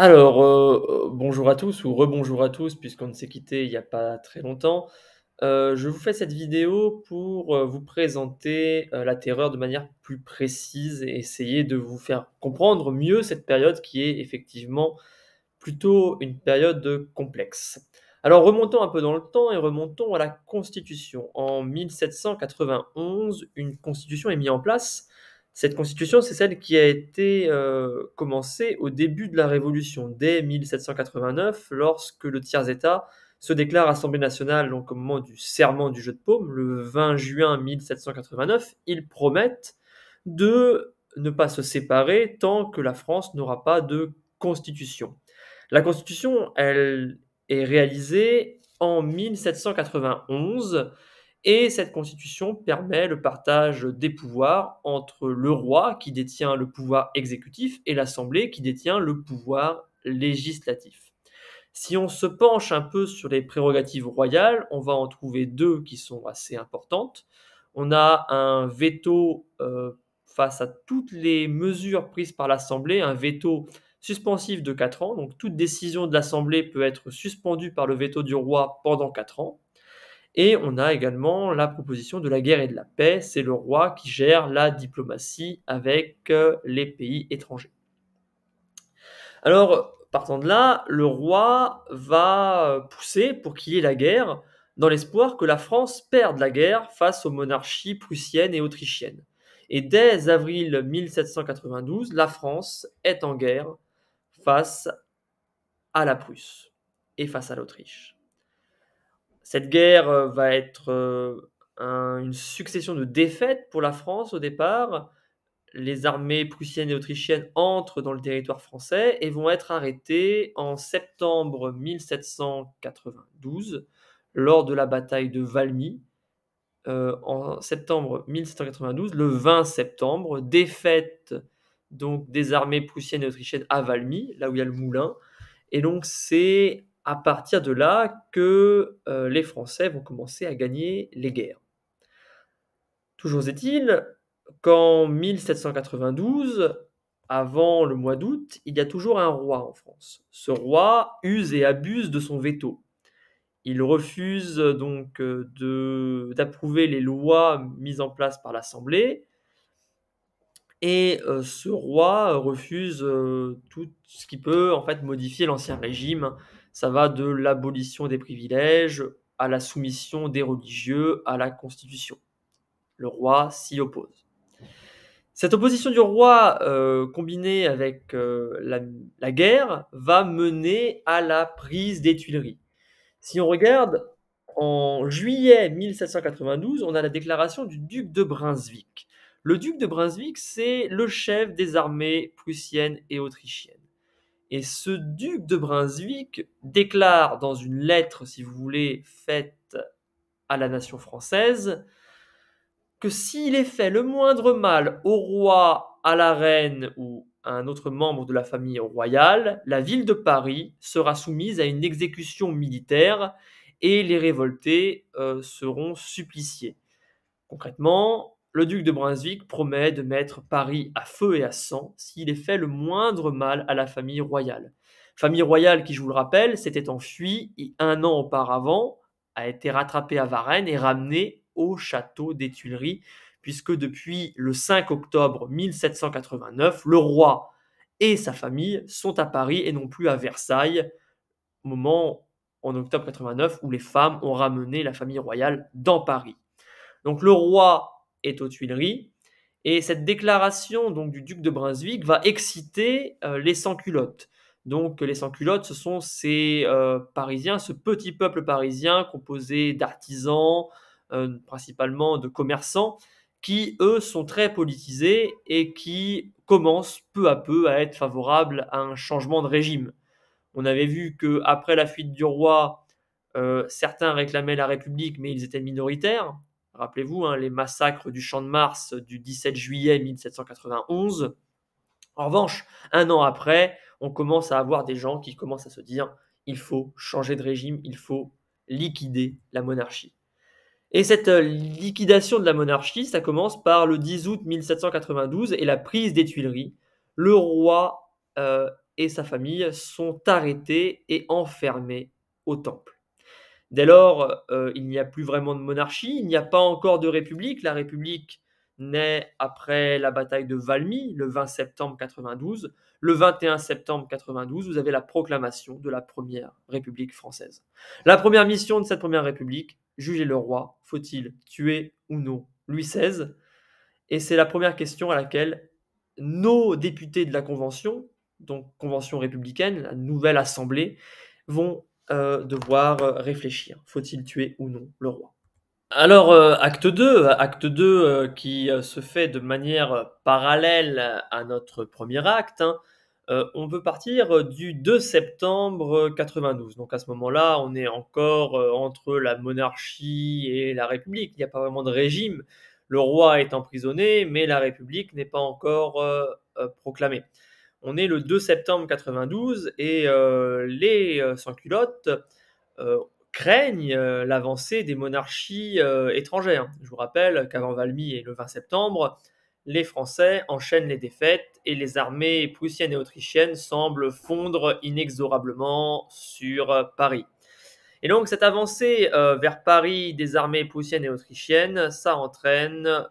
Alors, euh, euh, bonjour à tous ou rebonjour à tous, puisqu'on ne s'est quitté il n'y a pas très longtemps. Euh, je vous fais cette vidéo pour vous présenter la terreur de manière plus précise et essayer de vous faire comprendre mieux cette période qui est effectivement plutôt une période complexe. Alors remontons un peu dans le temps et remontons à la Constitution. En 1791, une Constitution est mise en place cette constitution, c'est celle qui a été euh, commencée au début de la Révolution, dès 1789, lorsque le tiers-État se déclare Assemblée nationale donc, au moment du serment du jeu de paume, le 20 juin 1789. Ils promettent de ne pas se séparer tant que la France n'aura pas de constitution. La constitution, elle est réalisée en 1791 et cette constitution permet le partage des pouvoirs entre le roi qui détient le pouvoir exécutif et l'Assemblée qui détient le pouvoir législatif. Si on se penche un peu sur les prérogatives royales, on va en trouver deux qui sont assez importantes. On a un veto euh, face à toutes les mesures prises par l'Assemblée, un veto suspensif de 4 ans. Donc toute décision de l'Assemblée peut être suspendue par le veto du roi pendant 4 ans. Et on a également la proposition de la guerre et de la paix, c'est le roi qui gère la diplomatie avec euh, les pays étrangers. Alors, partant de là, le roi va euh, pousser pour qu'il y ait la guerre, dans l'espoir que la France perde la guerre face aux monarchies prussiennes et autrichiennes. Et dès avril 1792, la France est en guerre face à la Prusse et face à l'Autriche. Cette guerre euh, va être euh, une succession de défaites pour la France au départ. Les armées prussiennes et autrichiennes entrent dans le territoire français et vont être arrêtées en septembre 1792 lors de la bataille de Valmy. Euh, en septembre 1792, le 20 septembre, défaite donc des armées prussiennes et autrichiennes à Valmy, là où il y a le moulin. Et donc c'est à partir de là que euh, les Français vont commencer à gagner les guerres. Toujours est-il qu'en 1792, avant le mois d'août, il y a toujours un roi en France. Ce roi use et abuse de son veto. Il refuse donc d'approuver les lois mises en place par l'Assemblée. Et euh, ce roi refuse euh, tout ce qui peut en fait modifier l'ancien régime ça va de l'abolition des privilèges à la soumission des religieux à la Constitution. Le roi s'y oppose. Cette opposition du roi, euh, combinée avec euh, la, la, guerre, va mener à la prise des Tuileries. Si on regarde, en juillet 1792, on a la déclaration du duc de Brunswick. Le duc de Brunswick, c'est le chef des armées prussiennes et autrichiennes. Et ce duc de Brunswick déclare dans une lettre, si vous voulez, faite à la nation française, que s'il est fait le moindre mal au roi, à la reine ou à un autre membre de la famille royale, la ville de Paris sera soumise à une exécution militaire et les révoltés euh, seront suppliciés. Concrètement, le duc de Brunswick promet de mettre Paris à feu et à sang s'il est fait le moindre mal à la famille royale. Famille royale qui, je vous le rappelle, s'était enfuie et un an auparavant a été rattrapée à Varennes et ramenée au château des Tuileries, puisque depuis le 5 octobre 1789, le roi et sa famille sont à Paris et non plus à Versailles, moment en octobre 89 où les femmes ont ramené la famille royale dans Paris. Donc le roi est aux Tuileries. Et cette déclaration donc du duc de Brunswick va exciter euh, les sans-culottes. Donc les sans-culottes, ce sont ces euh, Parisiens, ce petit peuple parisien composé d'artisans, euh, principalement de commerçants, qui eux sont très politisés et qui commencent peu à peu à être favorables à un changement de régime. On avait vu que après la fuite du roi, certains réclamaient la République, mais ils étaient minoritaires. Rappelez-vous, hein, les massacres du Champ de Mars du 17 juillet 1791. En revanche, un an après, on commence à avoir des gens qui commencent à se dire il faut changer de régime, il faut liquider la monarchie. Et cette euh, liquidation de la monarchie, ça commence par le 10 août 1792 et la prise des Tuileries. Le roi euh, et sa famille sont arrêtés et enfermés au temple. Dès lors, euh, il n'y a plus vraiment de monarchie, il n'y a pas encore de république. La république naît après la bataille de Valmy, le 20 septembre 92. Le 21 septembre 92, vous avez la proclamation de la première république française. La première mission de cette première république, juger le roi, faut-il tuer ou non Louis XVI Et c'est la première question à laquelle nos députés de la Convention, donc Convention républicaine, la nouvelle Assemblée, vont euh, devoir euh, réfléchir. Faut-il tuer ou non le roi alors, euh, acte 2, acte 2 qui se fait de manière parallèle à notre premier acte, hein, on veut partir du 2 septembre 92. Donc à ce moment-là, on est encore entre la monarchie et la République. Il n'y a pas vraiment de régime. Le roi est emprisonné, mais la République n'est pas encore proclamée on est le 2 septembre 92 et euh, les euh, sans-culottes euh, craignent l'avancée des monarchies étrangères. Je vous rappelle qu'avant Valmy et le 20 septembre, les Français enchaînent les défaites et les armées prussiennes et autrichiennes semblent fondre inexorablement sur Paris. Et donc cette avancée vers Paris des armées prussiennes et autrichiennes, ça entraîne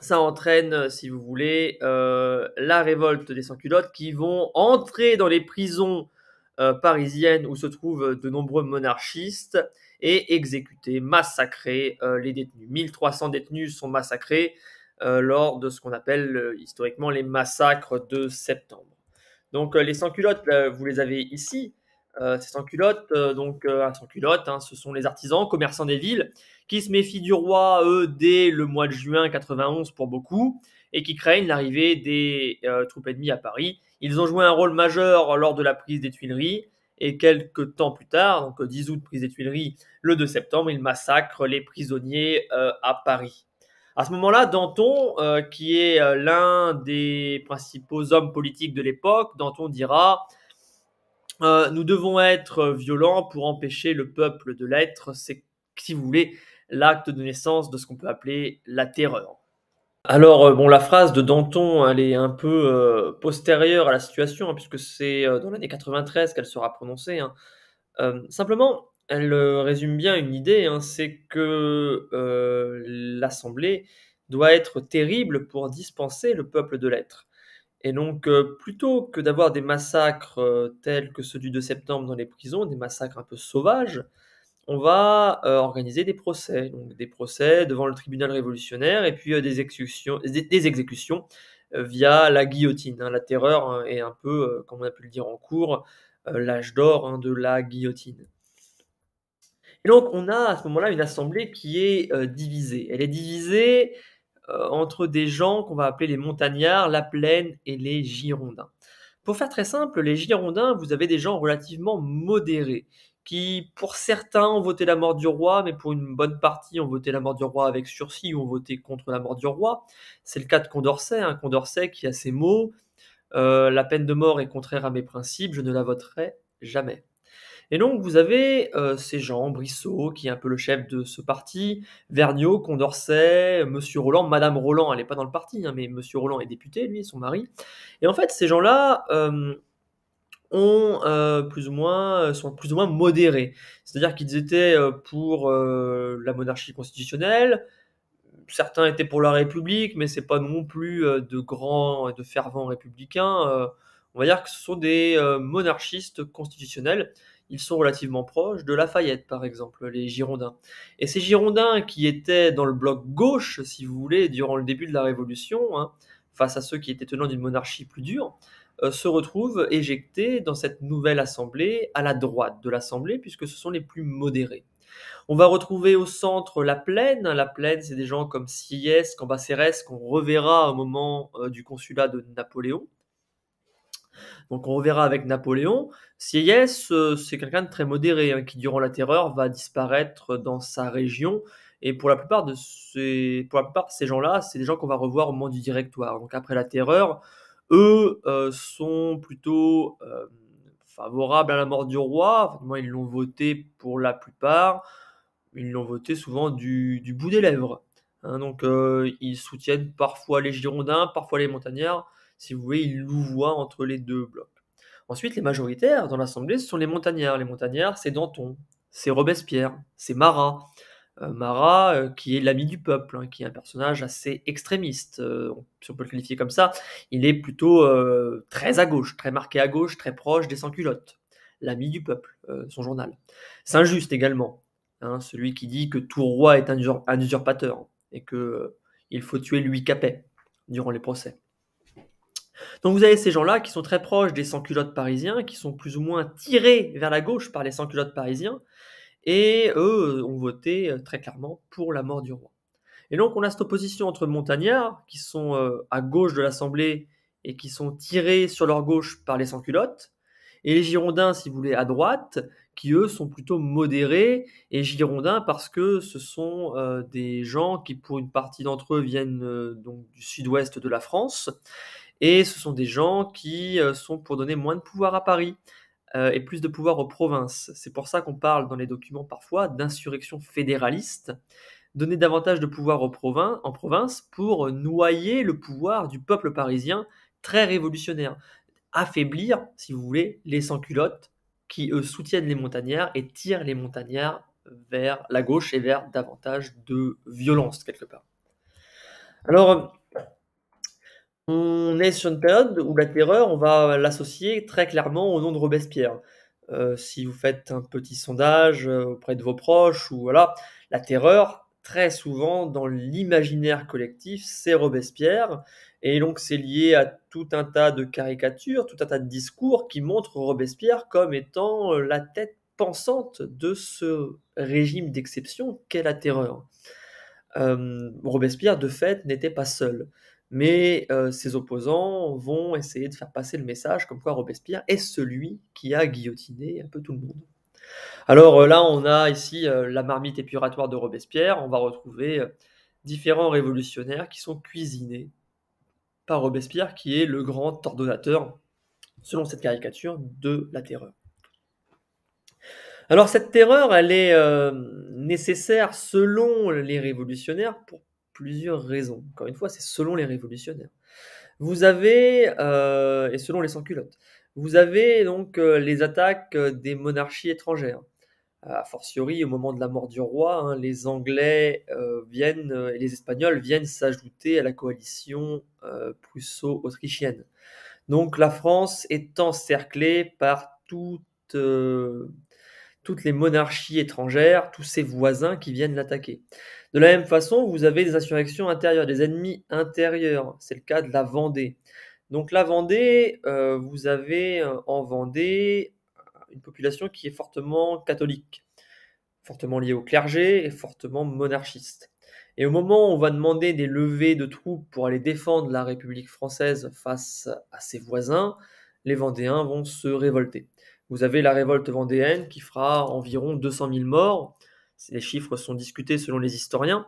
ça entraîne, euh, si vous voulez, euh, la révolte des sans-culottes qui vont entrer dans les prisons euh, parisiennes où se trouvent de nombreux monarchistes et exécuter, massacrer les détenus. 1300 détenus sont massacrés lors de ce qu'on appelle historiquement les massacres de septembre. Donc les sans-culottes, vous les avez ici. Euh, c'est sans-culottes, donc sans culotte. Euh, euh, ah, hein, ce sont les artisans, commerçants des villes, qui se méfient du roi, eux, dès le mois de juin 91 pour beaucoup, et qui craignent l'arrivée des troupes ennemies à Paris. Ils ont joué un rôle majeur lors de la prise des Tuileries, et quelques temps plus tard, donc 10 août, prise des Tuileries, le 2 septembre, ils massacrent les prisonniers à Paris. À ce moment-là, Danton, qui est l'un des principaux hommes politiques de l'époque, Danton dira euh, nous devons être violents pour empêcher le peuple de l'être. C'est, si vous voulez, l'acte de naissance de ce qu'on peut appeler la terreur. Alors, euh, bon, la phrase de Danton, elle est un peu euh, postérieure à la situation, hein, puisque c'est dans l'année 93 qu'elle sera prononcée. Hein. simplement, elle résume bien une idée, hein, c'est que l'Assemblée doit être terrible pour dispenser le peuple de l'être. Et donc, euh, plutôt que d'avoir des massacres euh, tels que ceux du 2 septembre dans les prisons, des massacres un peu sauvages, on va euh, organiser des procès, donc des procès devant le tribunal révolutionnaire et puis des exécutions, des, exécutions via la guillotine. Hein. la terreur hein, est un peu, comme on a pu le dire en cours, l'âge d'or hein, de la guillotine. Et donc on a à ce moment-là une assemblée qui est divisée. Elle est divisée euh, entre des gens qu'on va appeler les montagnards, la plaine et les girondins. Pour faire très simple, les girondins, vous avez des gens relativement modérés, qui pour certains ont voté la mort du roi, mais pour une bonne partie ont voté la mort du roi avec sursis ou ont voté contre la mort du roi. C'est le cas de Condorcet, hein, Condorcet qui a ses mots euh, La peine de mort est contraire à mes principes, je ne la voterai jamais. Et donc, vous avez euh, ces gens, Brissot, qui est un peu le chef de ce parti, Vergniaud, Condorcet, Monsieur Roland, Madame Roland, elle n'est pas dans le parti, hein, mais Monsieur Roland est député, lui, son mari. Et en fait, ces gens-là euh, ont euh, plus ou moins sont plus ou moins modérés, c'est-à-dire qu'ils étaient pour la monarchie constitutionnelle, certains étaient pour la République, mais c'est pas non plus de grands, et de fervents républicains on va dire que ce sont des euh, monarchistes constitutionnels. Ils sont relativement proches de Lafayette, par exemple, les Girondins. Et ces Girondins qui étaient dans le bloc gauche, si vous voulez, durant le début de la Révolution, hein, face à ceux qui étaient tenants d'une monarchie plus dure, euh, se retrouvent éjectés dans cette nouvelle assemblée à la droite de l'assemblée, puisque ce sont les plus modérés. On va retrouver au centre la plaine. La plaine, c'est des gens comme Sieyès, Cambacérès, qu'on reverra au moment euh, du consulat de Napoléon. Donc on verra avec Napoléon. Sieyès, c'est quelqu'un de très modéré, hein, qui durant la terreur va disparaître dans sa région. Et pour la plupart de ces, pour ces gens-là, c'est des gens qu'on va revoir au moment du directoire. Donc après la terreur, eux euh, sont plutôt euh, favorables à la mort du roi. moi, ils l'ont voté pour la plupart. Ils l'ont voté souvent du, bout des lèvres. Hein. donc euh, ils soutiennent parfois les Girondins, parfois les Montagnards si vous voulez, il louvoie entre les deux blocs. Ensuite, les majoritaires dans l'Assemblée, ce sont les montagnards. Les montagnards, c'est Danton, c'est Robespierre, c'est Marat. Euh, Marat, euh, qui est l'ami du peuple, hein, qui est un personnage assez extrémiste, euh, si on peut le qualifier comme ça. Il est plutôt très à gauche, très marqué à gauche, très proche des sans-culottes. L'ami du peuple, son journal. Saint-Just également, hein, celui qui dit que tout roi est un, usurpateur et que il faut tuer Louis Capet durant les procès. Donc vous avez ces gens-là qui sont très proches des sans-culottes parisiens, qui sont plus ou moins tirés vers la gauche par les sans-culottes parisiens, et eux euh, ont voté euh, très clairement pour la mort du roi. Et donc on a cette opposition entre montagnards, qui sont euh, à gauche de l'Assemblée et qui sont tirés sur leur gauche par les sans-culottes, et les Girondins, si vous voulez, à droite, qui eux sont plutôt modérés, et Girondins parce que ce sont des gens qui, pour une partie d'entre eux, viennent donc du sud-ouest de la France, et ce sont des gens qui euh, sont pour donner moins de pouvoir à Paris euh, et plus de pouvoir aux provinces. C'est pour ça qu'on parle dans les documents parfois d'insurrection fédéraliste, donner davantage de pouvoir aux en province pour noyer le pouvoir du peuple parisien très révolutionnaire, affaiblir, si vous voulez, les sans-culottes qui, soutiennent les montagnards et tirent les montagnards vers la gauche et vers davantage de violence quelque part. Alors, on est sur une période où la terreur, on va l'associer très clairement au nom de Robespierre. Euh, si vous faites un petit sondage euh, auprès de vos proches, ou voilà, la terreur, très souvent dans l'imaginaire collectif, c'est Robespierre. Et donc c'est lié à tout un tas de caricatures, tout un tas de discours qui montrent Robespierre comme étant euh, la tête pensante de ce régime d'exception qu'est la terreur. Robespierre, de fait, n'était pas seul. Mais euh, ses opposants vont essayer de faire passer le message comme quoi Robespierre est celui qui a guillotiné un peu tout le monde. Alors euh, là, on a ici euh, la marmite épuratoire de Robespierre. On va retrouver différents révolutionnaires qui sont cuisinés par Robespierre, qui est le grand ordonnateur, selon cette caricature, de la terreur. Alors cette terreur, elle est nécessaire selon les révolutionnaires pour plusieurs raisons. Encore une fois, c'est selon les révolutionnaires. Vous avez, euh, et selon les sans-culottes, vous avez donc euh, les attaques euh, des monarchies étrangères. A fortiori, au moment de la mort du roi, hein, les Anglais viennent et les Espagnols viennent s'ajouter à la coalition prusso-autrichienne. Donc la France est encerclée par toute toutes les monarchies étrangères, tous ses voisins qui viennent l'attaquer. De la même façon, vous avez des insurrections intérieures, des ennemis intérieurs. C'est le cas de la Vendée. Donc la Vendée, euh, vous avez euh, en Vendée une population qui est fortement catholique, fortement liée au clergé et fortement monarchiste. Et au moment où on va demander des levées de troupes pour aller défendre la République française face à ses voisins, les Vendéens vont se révolter. Vous avez la révolte vendéenne qui fera environ 200 000 morts. Les chiffres sont discutés selon les historiens.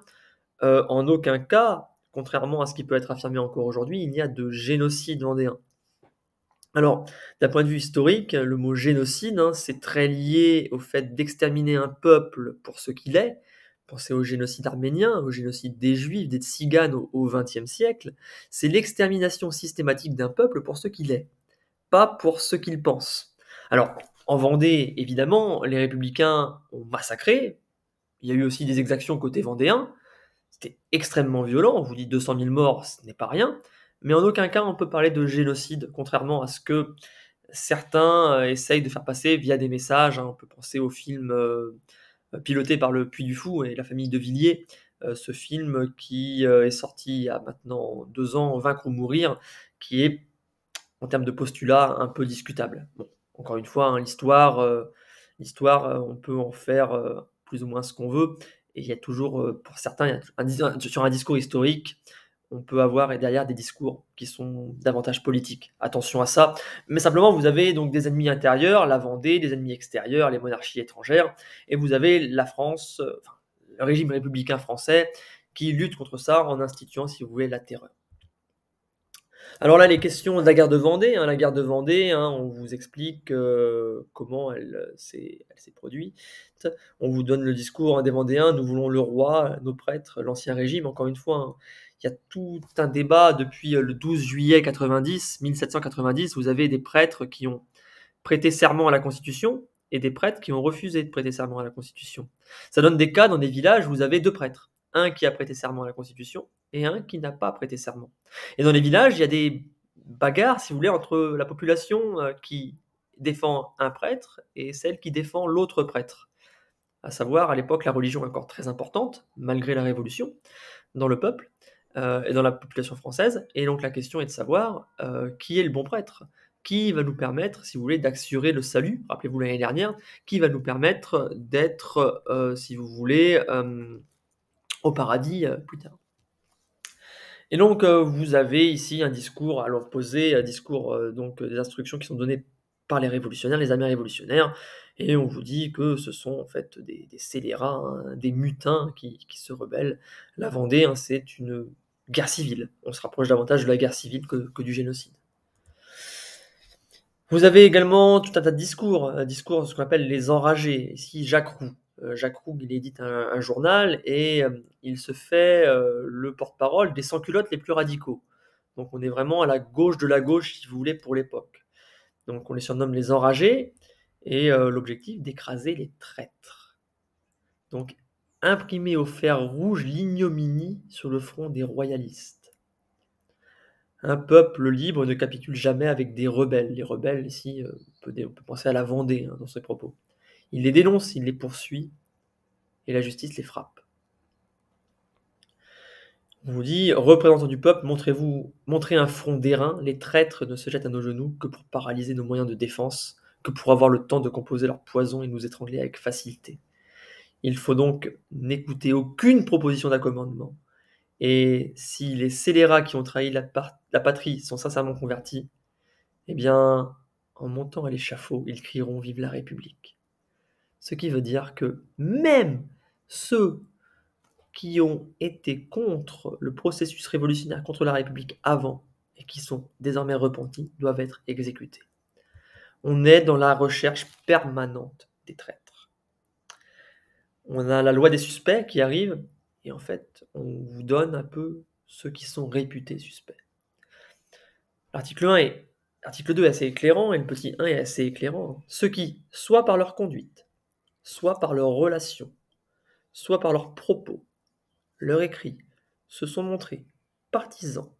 Euh, en aucun cas, contrairement à ce qui peut être affirmé encore aujourd'hui, il n'y a de génocide vendéen. Alors, d'un point de vue historique, le mot génocide, hein, c'est très lié au fait d'exterminer un peuple pour ce qu'il est. Pensez au génocide arménien, au génocide des Juifs, des Tziganes au XXe siècle. C'est l'extermination systématique d'un peuple pour ce qu'il est, pas pour ce qu'il pense. Alors, en Vendée, évidemment, les républicains ont massacré. Il y a eu aussi des exactions côté vendéen. C'était extrêmement violent. On vous dit 200 000 morts, ce n'est pas rien. Mais en aucun cas, on peut parler de génocide, contrairement à ce que certains euh, essayent de faire passer via des messages. Hein. On peut penser au film euh, euh, piloté par le Puy du Fou et la famille de Villiers, ce film qui est sorti il y a maintenant deux ans, Vaincre ou mourir, qui est, en termes de postulat, un peu discutable. Encore une fois, hein, l'histoire, euh, euh, on peut en faire euh, plus ou moins ce qu'on veut. Et il y a toujours, pour certains, sur un discours historique, on peut avoir et derrière des discours qui sont davantage politiques. Attention à ça. Mais simplement, vous avez donc des ennemis intérieurs, la Vendée, des ennemis extérieurs, les monarchies étrangères, et vous avez la France, le régime républicain français, qui lutte contre ça en instituant, si vous voulez, la terreur. Alors là, les questions de la guerre de Vendée. Hein, la guerre de Vendée, hein, on vous explique euh, comment euh, elle s'est produite. On vous donne le discours hein, des Vendéens, nous voulons le roi, nos prêtres, l'ancien régime. Encore une fois, il y a tout un débat depuis euh, le 12 juillet 90, 1790. Vous avez des prêtres qui ont prêté serment à la Constitution et des prêtres qui ont refusé de prêter serment à la Constitution. Ça donne des cas dans des villages où vous avez deux prêtres. Un qui a prêté serment à la Constitution et un qui n'a pas prêté serment. Et dans les villages, il y a des bagarres, si vous voulez, entre la population euh, qui défend un prêtre et celle qui défend l'autre prêtre. À savoir, à l'époque, la religion est encore très importante, malgré la Révolution, dans le peuple euh, et dans la population française. Et donc la question est de savoir euh, qui est le bon prêtre, qui va nous permettre, si vous voulez, d'assurer le salut, rappelez-vous l'année dernière, qui va nous permettre d'être, si vous voulez, au paradis plus tard. Et donc, euh, vous avez ici un discours à l'opposé, un discours, euh, donc, euh, des instructions qui sont données par les révolutionnaires, les amis révolutionnaires, et on vous dit que ce sont en fait des, scélérats, hein, des mutins qui, se rebellent. La Vendée, hein, c'est une guerre civile. On se rapproche davantage de la guerre civile que, que du génocide. Vous avez également tout un tas de discours, un discours de ce qu'on appelle les enragés. Ici, Jacques Roux, euh, Jacques Roug, il édite un, journal et euh, il se fait euh, le porte-parole des sans-culottes les plus radicaux. Donc on est vraiment à la gauche de la gauche, si vous voulez, pour l'époque. Donc on les surnomme les enragés et l'objectif d'écraser les traîtres. Donc imprimer au fer rouge l'ignominie sur le front des royalistes. Un peuple libre ne capitule jamais avec des rebelles. Les rebelles, ici, on peut, penser à la Vendée hein, dans ses propos. Il les dénonce, il les poursuit, et la justice les frappe. On vous dit, représentants du peuple, montrez-vous, montrez un front d'airain, les traîtres ne se jettent à nos genoux que pour paralyser nos moyens de défense, que pour avoir le temps de composer leur poison et nous étrangler avec facilité. Il faut donc n'écouter aucune proposition d'accommodement, et si les scélérats qui ont trahi la patrie sont sincèrement convertis, eh bien, en montant à l'échafaud, ils crieront Vive la République. Ce qui veut dire que même ceux qui ont été contre le processus révolutionnaire contre la République avant et qui sont désormais repentis doivent être exécutés. On est dans la recherche permanente des traîtres. On a la loi des suspects qui arrive et en fait, on vous donne un peu ceux qui sont réputés suspects. L'article 1 et l'article 2 est assez éclairant et le petit 1 est assez éclairant. Ceux qui, soit par leur conduite, soit par leurs relations, soit par leurs propos, leurs écrits, se sont montrés partisans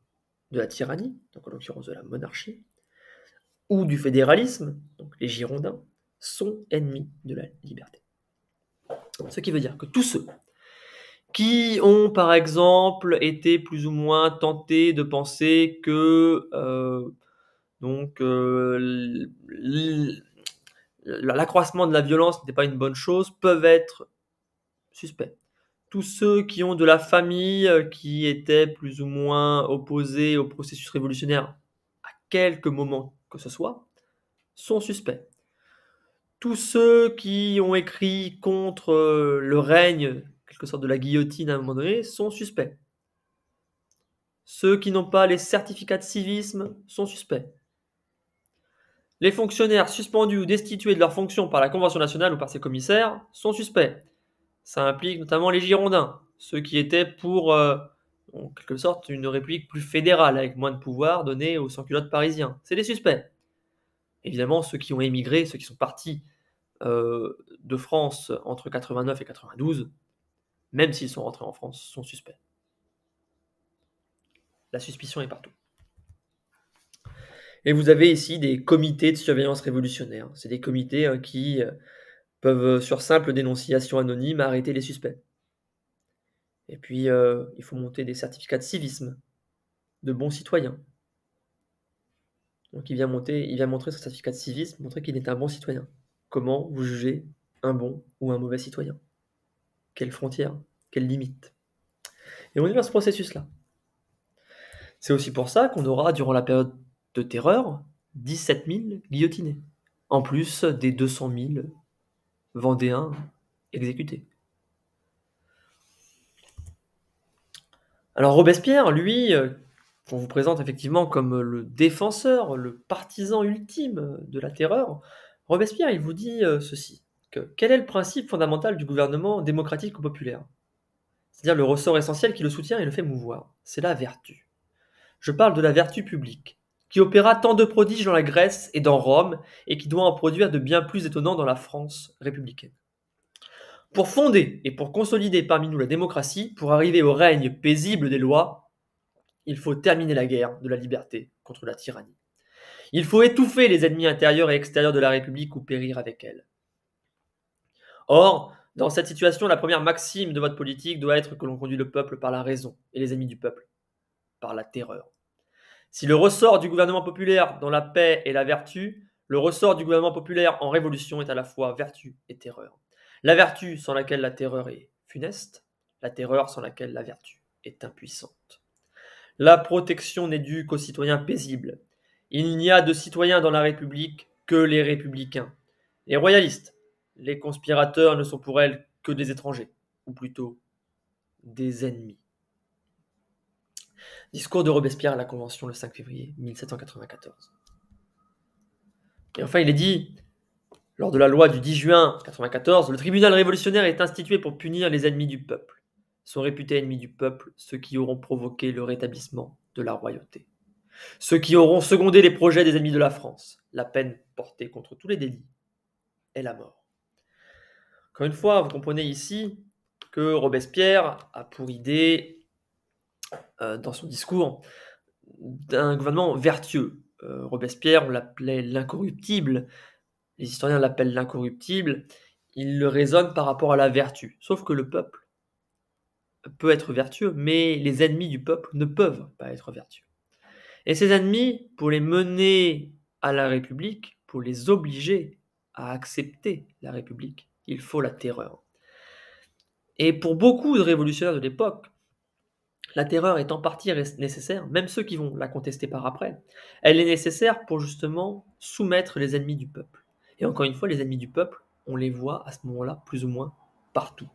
de la tyrannie, donc en l'occurrence de la monarchie, ou du fédéralisme, donc les Girondins, sont ennemis de la liberté. Ce qui veut dire que tous ceux qui ont par exemple été plus ou moins tentés de penser que euh, donc euh, l'accroissement de la violence n'était pas une bonne chose, peuvent être suspects. Tous ceux qui ont de la famille euh, qui était plus ou moins opposée au processus révolutionnaire à quelque moment que ce soit, sont suspects. Tous ceux qui ont écrit contre euh, le règne, quelque sorte de la guillotine à un moment donné, sont suspects. Ceux qui n'ont pas les certificats de civisme sont suspects. Les fonctionnaires suspendus ou destitués de leurs fonctions par la Convention nationale ou par ses commissaires sont suspects. Ça implique notamment les Girondins, ceux qui étaient pour, euh, en quelque sorte, une république plus fédérale, avec moins de pouvoir donné aux sans-culottes parisiens. C'est des suspects. Évidemment, ceux qui ont émigré, ceux qui sont partis euh, de France entre 89 et 92, même s'ils sont rentrés en France, sont suspects. La suspicion est partout. Et vous avez ici des comités de surveillance révolutionnaire. C'est des comités hein, qui euh, peuvent, euh, sur simple dénonciation anonyme, arrêter les suspects. Et puis, euh, il faut monter des certificats de civisme, de bons citoyens. Donc, il vient, monter, il vient montrer son certificat de civisme, montrer qu'il est un bon citoyen. Comment vous jugez un bon ou un mauvais citoyen Quelles frontières Quelles limites Et on est dans ce processus-là. C'est aussi pour ça qu'on aura, durant la période de terreur, 17 000 guillotinés, en plus des 200 000 Vendéens exécutés. Alors Robespierre, lui, euh, qu'on vous présente effectivement comme le défenseur, le partisan ultime de la terreur, Robespierre, il vous dit euh, ceci, que quel est le principe fondamental du gouvernement démocratique ou populaire C'est-à-dire le ressort essentiel qui le soutient et le fait mouvoir. C'est la vertu. Je parle de la vertu publique, qui opéra tant de prodiges dans la Grèce et dans Rome, et qui doit en produire de bien plus étonnants dans la France républicaine. Pour fonder et pour consolider parmi nous la démocratie, pour arriver au règne paisible des lois, il faut terminer la guerre de la liberté contre la tyrannie. Il faut étouffer les ennemis intérieurs et extérieurs de la République ou périr avec elle. Or, dans cette situation, la première maxime de votre politique doit être que l'on conduit le peuple par la raison et les amis du peuple par la terreur. Si le ressort du gouvernement populaire dans la paix est la vertu, le ressort du gouvernement populaire en révolution est à la fois vertu et terreur. La vertu sans laquelle la terreur est funeste, la terreur sans laquelle la vertu est impuissante. La protection n'est due qu'aux citoyens paisibles. Il n'y a de citoyens dans la République que les républicains. Les royalistes, les conspirateurs ne sont pour elles que des étrangers, ou plutôt des ennemis. Discours de Robespierre à la Convention le 5 février 1794. Et enfin, il est dit, lors de la loi du 10 juin 1994, le tribunal révolutionnaire est institué pour punir les ennemis du peuple. Sont réputés ennemis du peuple ceux qui auront provoqué le rétablissement de la royauté. Ceux qui auront secondé les projets des ennemis de la France. La peine portée contre tous les délits est la mort. Encore une fois, vous comprenez ici que Robespierre a pour idée euh, dans son discours d'un gouvernement vertueux. Euh, Robespierre, on l'appelait l'incorruptible, les historiens l'appellent l'incorruptible, il le raisonne par rapport à la vertu. Sauf que le peuple peut être vertueux, mais les ennemis du peuple ne peuvent pas être vertueux. Et ces ennemis, pour les mener à la République, pour les obliger à accepter la République, il faut la terreur. Et pour beaucoup de révolutionnaires de l'époque, la terreur est en partie nécessaire, même ceux qui vont la contester par après. Elle est nécessaire pour justement soumettre les ennemis du peuple. Et encore une fois, les ennemis du peuple, on les voit à ce moment-là plus ou moins partout.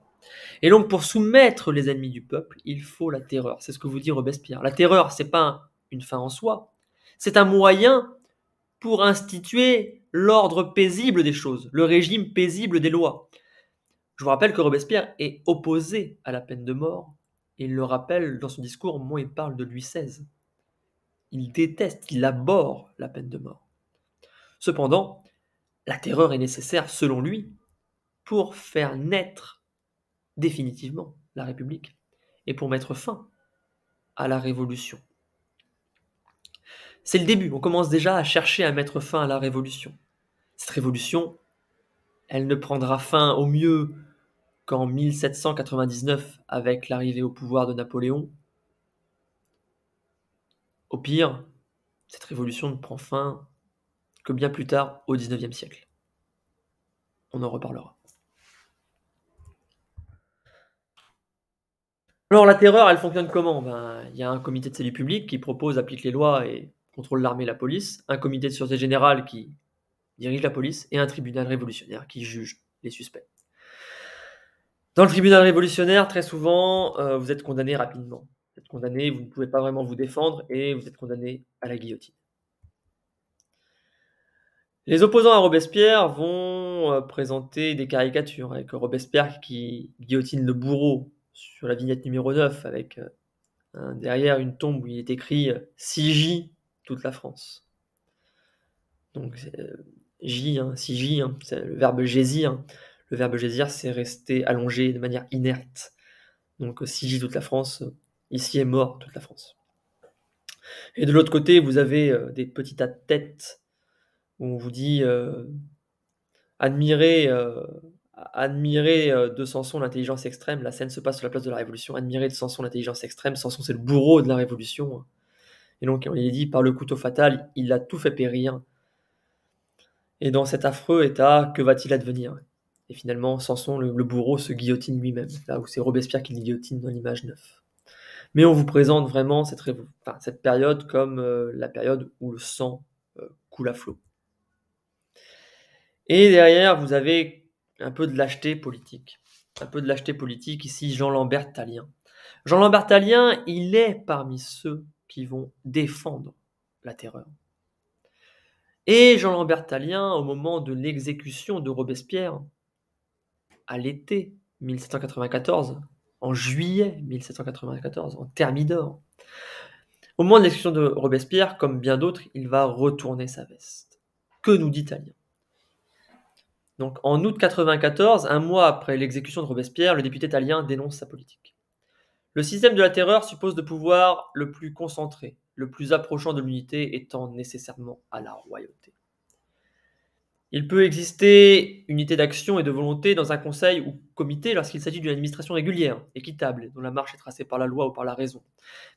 Et donc pour soumettre les ennemis du peuple, il faut la terreur. C'est ce que vous dit Robespierre. La terreur, c'est pas une fin en soi. C'est un moyen pour instituer l'ordre paisible des choses, le régime paisible des lois. Je vous rappelle que Robespierre est opposé à la peine de mort il le rappelle dans son discours, moi il parle de Louis XVI. Il déteste, il abhorre la peine de mort. Cependant, la terreur est nécessaire, selon lui, pour faire naître définitivement la République et pour mettre fin à la Révolution. C'est le début, on commence déjà à chercher à mettre fin à la Révolution. Cette Révolution, elle ne prendra fin au mieux qu'en 1799 avec l'arrivée au pouvoir de Napoléon. Au pire, cette révolution ne prend fin que bien plus tard au XIXe siècle. On en reparlera. Alors la terreur, elle fonctionne comment ben, Il y a un comité de salut public qui propose, applique les lois et contrôle l'armée et la police, un comité de sûreté générale qui dirige la police et un tribunal révolutionnaire qui juge les suspects. Dans le tribunal révolutionnaire, très souvent, euh, vous êtes condamné rapidement. Vous êtes condamné, vous ne pouvez pas vraiment vous défendre et vous êtes condamné à la guillotine. Les opposants à Robespierre vont euh, présenter des caricatures avec Robespierre qui guillotine le bourreau sur la vignette numéro 9 avec euh, derrière une tombe où il est écrit si toute la France. Donc J, hein, si j hein, c'est le verbe jésir. Hein le verbe gésir, c'est rester allongé de manière inerte. Donc euh, si j'ai toute la France, euh, ici est mort toute la France. Et de l'autre côté, vous avez euh, des petits tas de têtes où on vous dit admirer, admirez, de Samson l'intelligence extrême. La scène se passe sur la place de la Révolution. Admirez de Samson l'intelligence extrême. Samson, c'est le bourreau de la Révolution. Et donc, on lui dit par le couteau fatal, il a tout fait périr. Et dans cet affreux état, que va-t-il advenir et finalement, Samson, le, bourreau, se guillotine lui-même, là où c'est Robespierre qui le guillotine dans l'image 9. Mais on vous présente vraiment cette, période comme euh, la période où le sang euh, coule à flot. Et derrière, vous avez un peu de lâcheté politique. Un peu de lâcheté politique, ici Jean-Lambert Talien. Jean-Lambert Talien, il est parmi ceux qui vont défendre la terreur. Et Jean-Lambert Talien, au moment de l'exécution de Robespierre, à l'été 1794, en juillet 1794, en Thermidor. Au moment de l'exécution de Robespierre, comme bien d'autres, il va retourner sa veste. Que nous dit Italien Donc en août 1994, un mois après l'exécution de Robespierre, le député italien dénonce sa politique. Le système de la terreur suppose de pouvoir le plus concentré, le plus approchant de l'unité étant nécessairement à la royauté. Il peut exister unité d'action et de volonté dans un conseil ou comité lorsqu'il s'agit d'une administration régulière, équitable, dont la marche est tracée par la loi ou par la raison.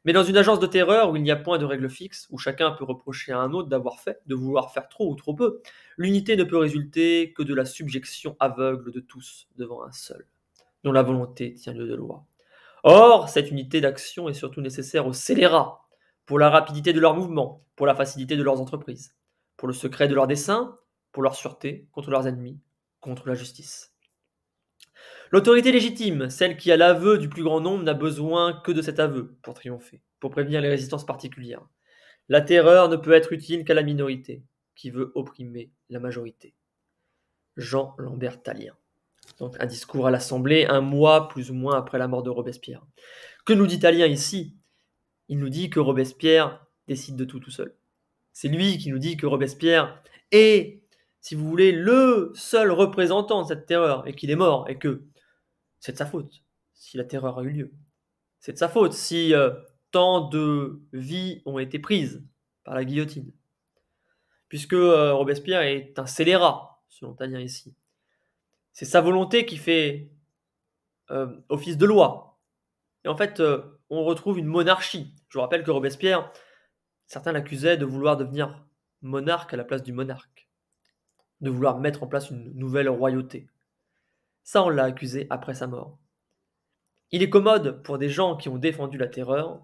Mais dans une agence de terreur où il n'y a point de règle fixe, où chacun peut reprocher à un autre d'avoir fait, de vouloir faire trop ou trop peu, l'unité ne peut résulter que de la subjection aveugle de tous devant un seul, dont la volonté tient lieu de loi. Or, cette unité d'action est surtout nécessaire aux scélérats, pour la rapidité de leurs mouvements, pour la facilité de leurs entreprises, pour le secret de leurs desseins, leur sûreté, contre leurs ennemis, contre la justice. L'autorité légitime, celle qui a l'aveu du plus grand nombre, n'a besoin que de cet aveu pour triompher, pour prévenir les résistances particulières. La terreur ne peut être utile qu'à la minorité, qui veut opprimer la majorité. Jean Lambert Talien. Donc un discours à l'Assemblée, un mois plus ou moins après la mort de Robespierre. Que nous dit Talien ici Il nous dit que Robespierre décide de tout tout seul. C'est lui qui nous dit que Robespierre est si vous voulez, le seul représentant de cette terreur et qu'il est mort et que c'est de sa faute si la terreur a eu lieu. C'est de sa faute si euh, tant de vies ont été prises par la guillotine. Puisque euh, Robespierre est un scélérat, selon Tanien ici. C'est sa volonté qui fait euh, office de loi. Et en fait, on retrouve une monarchie. Je vous rappelle que Robespierre, certains l'accusaient de vouloir devenir monarque à la place du monarque de vouloir mettre en place une nouvelle royauté. Ça, on l'a accusé après sa mort. Il est commode pour des gens qui ont défendu la terreur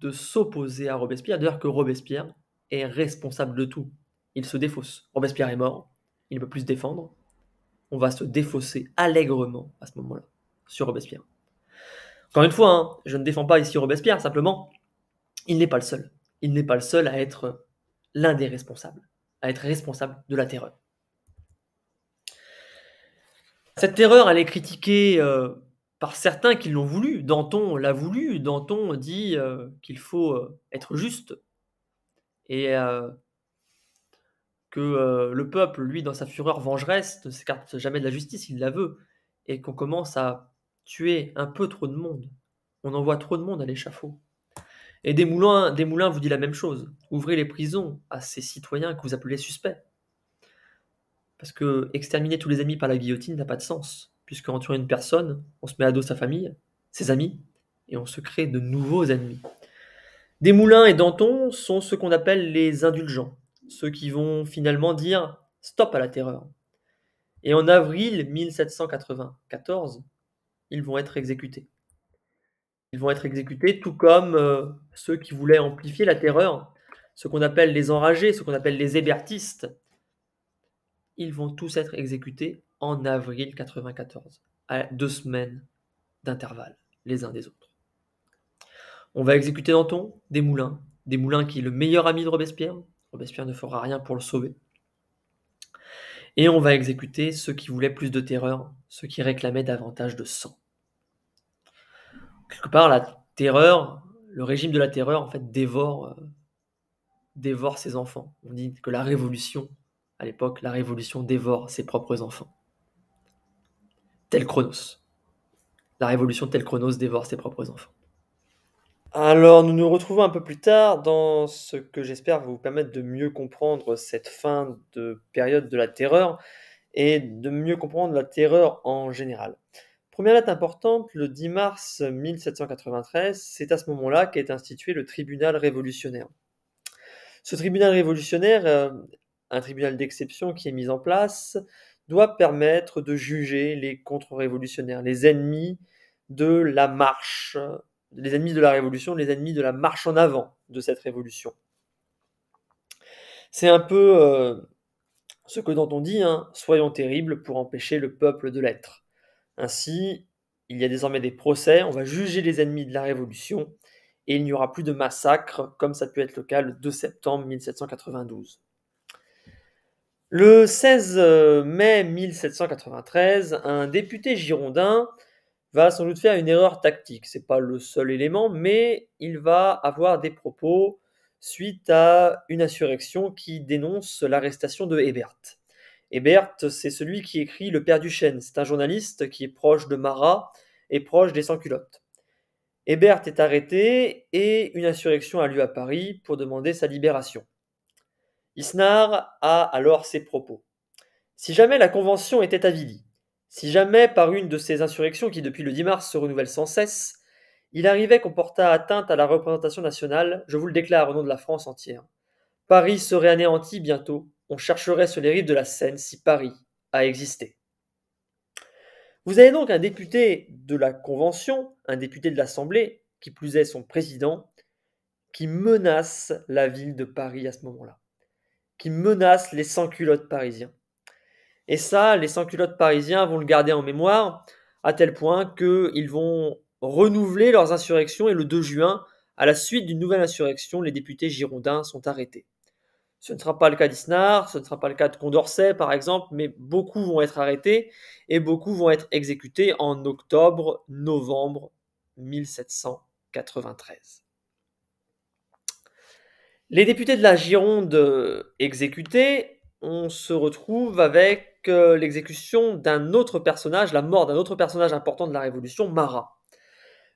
de s'opposer à Robespierre, d'ailleurs que Robespierre est responsable de tout. Il se défausse. Robespierre est mort, il ne peut plus se défendre. On va se défausser allègrement à ce moment-là sur Robespierre. Encore une fois, hein, je ne défends pas ici Robespierre, simplement, il n'est pas le seul. Il n'est pas le seul à être l'un des responsables à être responsable de la terreur. Cette terreur, elle est critiquée euh, par certains qui l'ont voulu. Danton l'a voulu. Danton dit euh, qu'il faut euh, être juste et que le peuple, lui, dans sa fureur vengeresse, ne s'écarte jamais de la justice, il la veut, et qu'on commence à tuer un peu trop de monde. On envoie trop de monde à l'échafaud. Et Desmoulins, moulins vous dit la même chose. Ouvrez les prisons à ces citoyens que vous appelez suspects. Parce que exterminer tous les ennemis par la guillotine n'a pas de sens, puisqu'en tuant une personne, on se met à dos sa famille, ses amis, et on se crée de nouveaux ennemis. Desmoulins et Danton sont ce qu'on appelle les indulgents, ceux qui vont finalement dire stop à la terreur. Et en avril 1794, ils vont être exécutés ils vont être exécutés, tout comme euh, ceux qui voulaient amplifier la terreur, ce qu'on appelle les enragés, ce qu'on appelle les hébertistes. Ils vont tous être exécutés en avril 94, à deux semaines d'intervalle, les uns des autres. On va exécuter Danton, des moulins qui est le meilleur ami de Robespierre. Robespierre ne fera rien pour le sauver. Et on va exécuter ceux qui voulaient plus de terreur, ceux qui réclamaient davantage de sang quelque part, la terreur, le régime de la terreur, en fait, dévore, euh, dévore ses enfants. On dit que la révolution, à l'époque, la révolution dévore ses propres enfants. Tel Chronos. La révolution tel Chronos dévore ses propres enfants. Alors, nous nous retrouvons un peu plus tard dans ce que j'espère vous permettre de mieux comprendre cette fin de période de la terreur et de mieux comprendre la terreur en général. Première date importante, le 10 mars 1793, c'est à ce moment-là qu'est institué le tribunal révolutionnaire. Ce tribunal révolutionnaire, euh, un tribunal d'exception qui est mis en place, doit permettre de juger les contre-révolutionnaires, les ennemis de la marche, les ennemis de la révolution, les ennemis de la marche en avant de cette révolution. C'est un peu euh, ce que dont on dit, hein, soyons terribles pour empêcher le peuple de l'être. Ainsi, il y a désormais des procès, on va juger les ennemis de la Révolution, et il n'y aura plus de massacres comme ça peut être le cas le 2 septembre 1792. Le 16 euh, mai 1793, un député girondin va sans doute faire une erreur tactique. C'est pas le seul élément, mais il va avoir des propos suite à une insurrection qui dénonce l'arrestation de Hébert. Hébert, c'est celui qui écrit Le Père du Chêne. C'est un journaliste qui est proche de Marat et proche des sans-culottes. Hébert est arrêté et une insurrection a lieu à Paris pour demander sa libération. Isnard a alors ses propos. Si jamais la Convention était avilie, si jamais par une de ces insurrections qui depuis le 10 mars se renouvelle sans cesse, il arrivait qu'on portât atteinte à la représentation nationale, je vous le déclare au nom de la France entière. Paris serait anéanti bientôt, on chercherait sur les rives de la Seine si Paris a existé. Vous avez donc un député de la Convention, un député de l'Assemblée, qui plus est son président, qui menace la ville de Paris à ce moment-là, qui menace les sans-culottes parisiens. Et ça, les sans-culottes parisiens vont le garder en mémoire, à tel point qu'ils vont renouveler leurs insurrections et le 2 juin, à la suite d'une nouvelle insurrection, les députés girondins sont arrêtés. Ce ne sera pas le cas d'Isnard, ce ne sera pas le cas de Condorcet, par exemple, mais beaucoup vont être arrêtés et beaucoup vont être exécutés en octobre-novembre 1793. Les députés de la Gironde exécutés, on se retrouve avec euh, l'exécution d'un autre personnage, la mort d'un autre personnage important de la Révolution, Marat.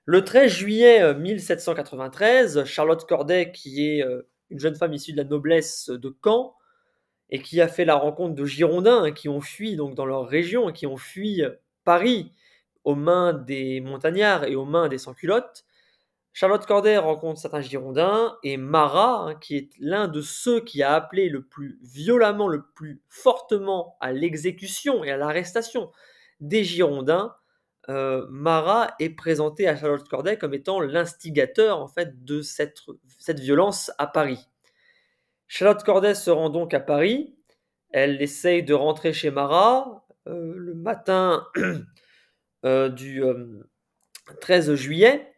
Le 13 juillet 1793, euh, Charlotte Corday, qui est euh, une jeune femme issue de la noblesse de Caen, et qui a fait la rencontre de Girondins qui ont fui donc dans leur région, qui ont fui Paris aux mains des montagnards et aux mains des sans-culottes. Charlotte Corday rencontre certains Girondins et Marat, hein, qui est l'un de ceux qui a appelé le plus violemment, le plus fortement à l'exécution et à l'arrestation des Girondins, euh, Marat est présenté à Charlotte Corday comme étant l'instigateur en fait de cette, cette, violence à Paris. Charlotte Corday se rend donc à Paris. Elle essaye de rentrer chez Marat euh, le matin euh, du 13 juillet.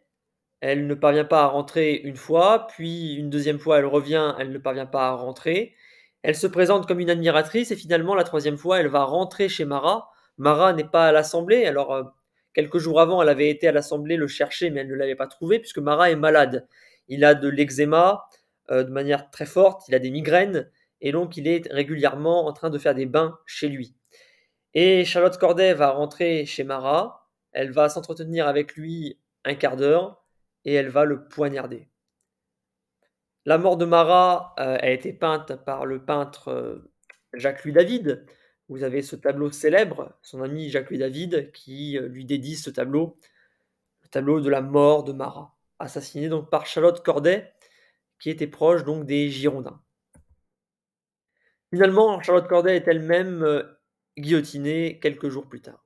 Elle ne parvient pas à rentrer une fois, puis une deuxième fois elle revient, elle ne parvient pas à rentrer. Elle se présente comme une admiratrice et finalement la troisième fois elle va rentrer chez Marat. Marat n'est pas à l'Assemblée, alors Quelques jours avant, elle avait été à l'Assemblée le chercher, mais elle ne l'avait pas trouvé, puisque Marat est malade. Il a de l'eczéma euh, de manière très forte, il a des migraines, et donc il est régulièrement en train de faire des bains chez lui. Et Charlotte Corday va rentrer chez Marat, elle va s'entretenir avec lui un quart d'heure, et elle va le poignarder. La mort de Marat euh, a été peinte par le peintre euh, Jacques-Louis David, vous avez ce tableau célèbre, son ami Jacques-Louis David, qui euh, lui dédie ce tableau, le tableau de la mort de Marat, assassiné donc par Charlotte Corday, qui était proche donc des Girondins. Finalement, Charlotte Corday est elle-même euh, guillotinée quelques jours plus tard.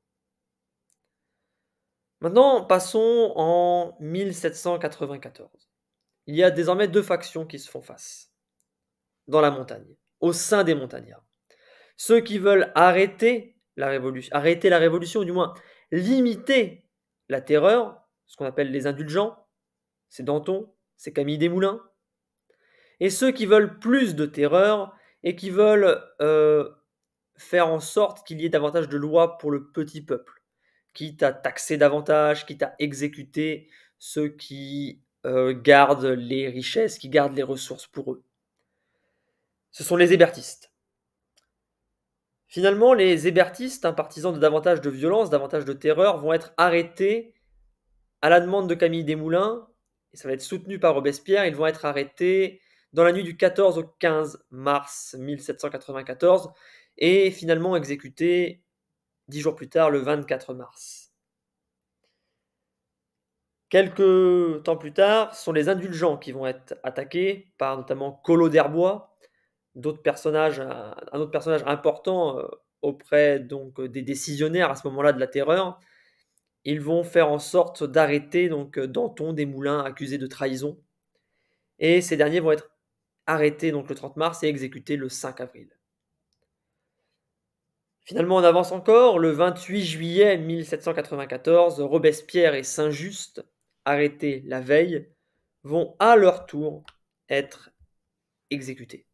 Maintenant, passons en 1794. Il y a désormais deux factions qui se font face dans la montagne, au sein des montagnards. Ceux qui veulent arrêter la révolution, arrêter la révolution, du moins limiter la terreur, ce qu'on appelle les indulgents, c'est Danton, c'est Camille Desmoulins. Et ceux qui veulent plus de terreur et qui veulent euh, faire en sorte qu'il y ait davantage de lois pour le petit peuple, quitte à taxer davantage, quitte à exécuter ceux qui euh, gardent les richesses, qui gardent les ressources pour eux. Ce sont les hébertistes. Finalement, les hébertistes, un hein, partisans de davantage de violence, davantage de terreur, vont être arrêtés à la demande de Camille Desmoulins, et ça va être soutenu par Robespierre, ils vont être arrêtés dans la nuit du 14 au 15 mars 1794, et finalement exécutés dix jours plus tard, le 24 mars. Quelques temps plus tard, ce sont les indulgents qui vont être attaqués par notamment Collot d'Herbois, d'autres personnages, euh, un, autre personnage important euh, auprès donc des décisionnaires à ce moment-là de la terreur. Ils vont faire en sorte d'arrêter donc euh, Danton Moulins, accusés de trahison. Et ces derniers vont être arrêtés donc le 30 mars et exécutés le 5 avril. Finalement, on avance encore. Le 28 juillet 1794, Robespierre et Saint-Just, arrêtés la veille, vont à leur tour être exécutés.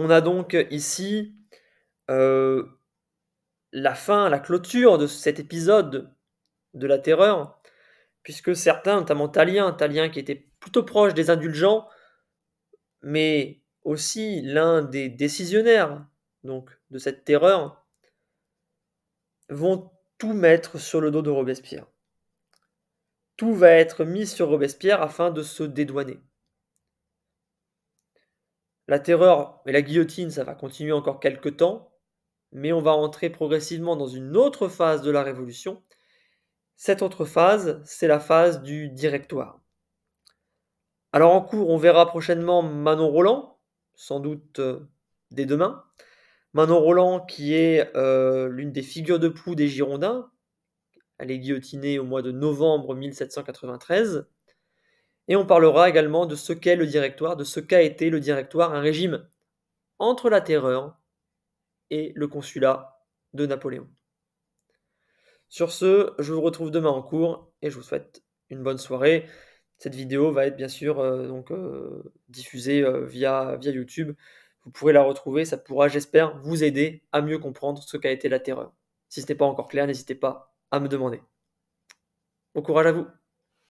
On a donc ici euh, la fin, la clôture de cet épisode de la terreur, puisque certains, notamment Talien, Talien qui était plutôt proche des indulgents, mais aussi l'un des décisionnaires donc de cette terreur, vont tout mettre sur le dos de Robespierre. Tout va être mis sur Robespierre afin de se dédouaner. La terreur et la guillotine, ça va continuer encore quelques temps, mais on va entrer progressivement dans une autre phase de la Révolution. Cette autre phase, c'est la phase du directoire. Alors en cours, on verra prochainement Manon Roland, sans doute euh, dès demain. Manon Roland, qui est euh, l'une des figures de proue des Girondins, elle est guillotinée au mois de novembre 1793. Et on parlera également de ce qu'est le directoire, de ce qu'a été le directoire, un régime entre la terreur et le consulat de Napoléon. Sur ce, je vous retrouve demain en cours et je vous souhaite une bonne soirée. Cette vidéo va être bien sûr euh, donc, euh, diffusée euh, via, via YouTube. Vous pourrez la retrouver, ça pourra, j'espère, vous aider à mieux comprendre ce qu'a été la terreur. Si ce n'est pas encore clair, n'hésitez pas à me demander. Bon courage à vous